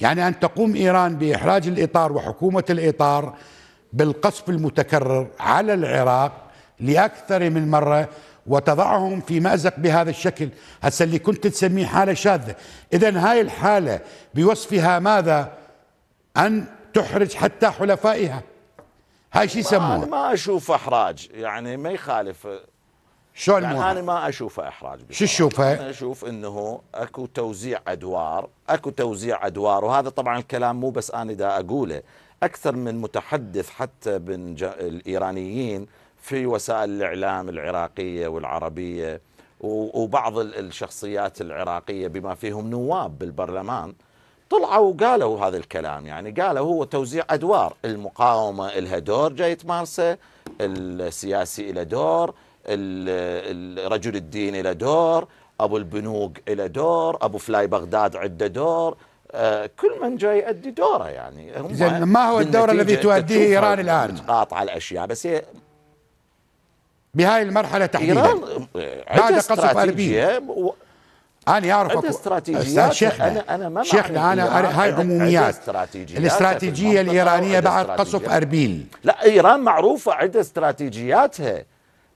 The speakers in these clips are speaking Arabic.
يعني أن تقوم إيران بإحراج الإطار وحكومة الإطار بالقصف المتكرر على العراق لأكثر من مرة وتضعهم في مأزق بهذا الشكل هسه اللي كنت تسميه حالة شاذة إذا هاي الحالة بوصفها ماذا أن تحرج حتى حلفائها هاي شو يسموها ما أشوف إحراج يعني ما يخالف شلون يعني انا ما اشوفه احراج شو تشوفه؟ انا اشوف انه اكو توزيع ادوار، اكو توزيع ادوار وهذا طبعا الكلام مو بس انا دا اقوله، اكثر من متحدث حتى من الايرانيين في وسائل الاعلام العراقيه والعربيه وبعض الشخصيات العراقيه بما فيهم نواب بالبرلمان طلعوا وقالوا هذا الكلام يعني قالوا هو توزيع ادوار، المقاومه لها دور جاي تمارسه، السياسي له دور، رجل الدين له دور أبو البنوق له دور أبو فلاي بغداد عنده دور آه، كل من جاي يؤدي دوره يعني هم زين ما هو الدور الذي تؤديه ايران الان؟ تقاطع الاشياء بس هي بهاي المرحله تحديدا ايران آه، بعد قصف اربيل و... انا اعرف استراتيجيات شيخنا انا انا ما شيخنا انا هاي عموميات الاستراتيجيه الايرانيه بعد قصف اربيل لا ايران معروفه عندها استراتيجياتها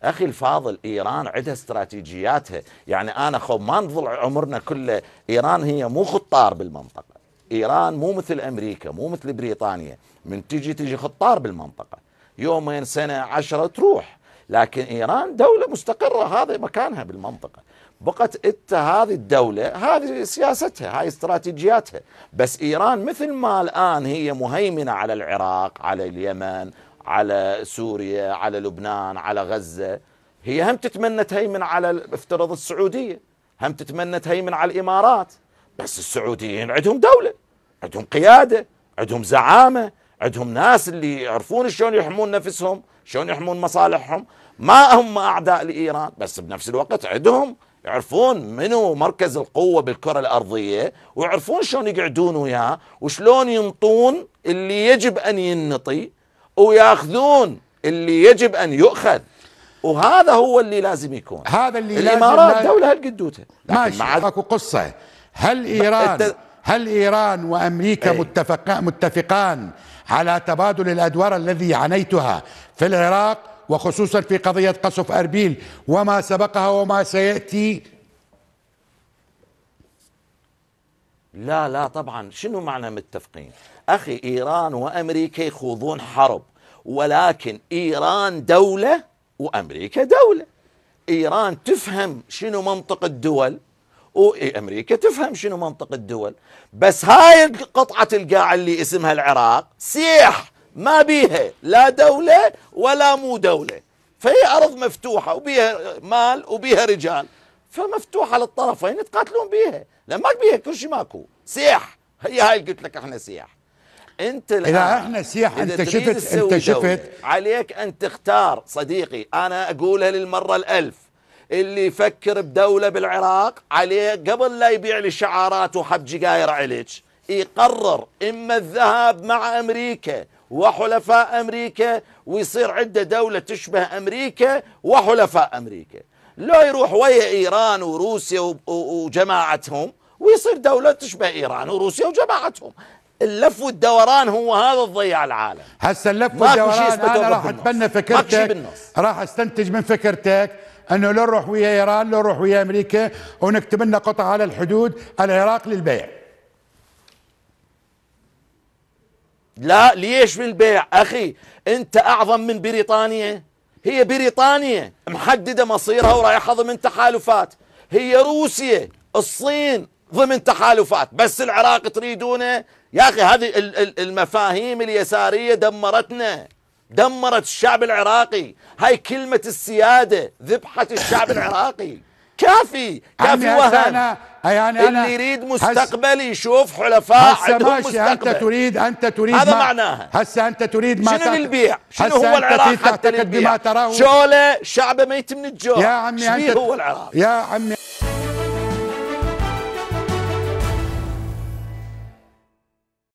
اخي الفاضل ايران عندها استراتيجياتها يعني انا خو ما نضل عمرنا كله ايران هي مو خطار بالمنطقه ايران مو مثل امريكا مو مثل بريطانيا من تجي تجي خطار بالمنطقه يومين سنه عشرة تروح لكن ايران دوله مستقره هذا مكانها بالمنطقه بقت انت هذه الدوله هذه سياستها هاي استراتيجياتها بس ايران مثل ما الان هي مهيمنه على العراق على اليمن على سوريا على لبنان على غزة هي هم تتمنى تهيمن على افترض السعودية هم تتمنى تهيمن على الإمارات بس السعوديين عندهم دولة عندهم قيادة عندهم زعامة عندهم ناس اللي يعرفون شلون يحمون نفسهم شلون يحمون مصالحهم ما هم أعداء لإيران بس بنفس الوقت عندهم يعرفون منو مركز القوة بالكرة الأرضية ويعرفون شلون يقعدون وياه وشلون ينطون اللي يجب أن ينطي وياخذون اللي يجب ان يؤخذ وهذا هو اللي لازم يكون هذا اللي الامارات لازم دوله هالقدوته ماشي اكو قصه هل ايران هل ايران وامريكا ايه؟ متفق... متفقان على تبادل الادوار الذي عنيتها في العراق وخصوصا في قضيه قصف اربيل وما سبقها وما سياتي لا لا طبعا شنو معنى متفقين أخي إيران وأمريكا يخوضون حرب ولكن إيران دولة وأمريكا دولة إيران تفهم شنو منطق الدول وامريكا تفهم شنو منطق الدول بس هاي قطعه القاع اللي اسمها العراق سيح ما بيها لا دوله ولا مو دوله فهي ارض مفتوحه وبيها مال وبيها رجال فمفتوحه للطرفين يتقاتلون بيها لان ما بيها كل شيء ماكو سياح هي هاي اللي قلت لك احنا سياح انت الان اذا احنا سياح انت شفت انت شفت عليك ان تختار صديقي انا اقولها للمره الالف اللي يفكر بدوله بالعراق عليه قبل لا يبيع لي شعارات وحب جقاير عليك يقرر اما الذهاب مع امريكا وحلفاء امريكا ويصير عنده دوله تشبه امريكا وحلفاء امريكا لا يروح ويا إيران وروسيا وجماعتهم ويصير دولة تشبه إيران وروسيا وجماعتهم اللف والدوران هو هذا الضيع العالم هسه اللف والدوران انا راح اتبنى فكرتك راح استنتج من فكرتك انه لو نروح ويا ايران لو نروح ويا امريكا ونكتب لنا قطع على الحدود العراق للبيع لا ليش للبيع اخي انت اعظم من بريطانيا هي بريطانيا محددة مصيرها ورايحة ضمن تحالفات هي روسيا الصين ضمن تحالفات بس العراق تريدونه يا أخي هذه المفاهيم اليسارية دمرتنا دمرت الشعب العراقي هاي كلمة السيادة ذبحت الشعب العراقي كافي كافي وهن يعني أنا اللي يريد مستقبل يشوف حلفاء عندهم مستقبل انت تريد انت تريد هذا معناها هسه انت تريد ما شنو البيع شنو هو العراق حتى للبيع شوله شعبه ميت من الجوع يا عمي انت هو العراق يا عمي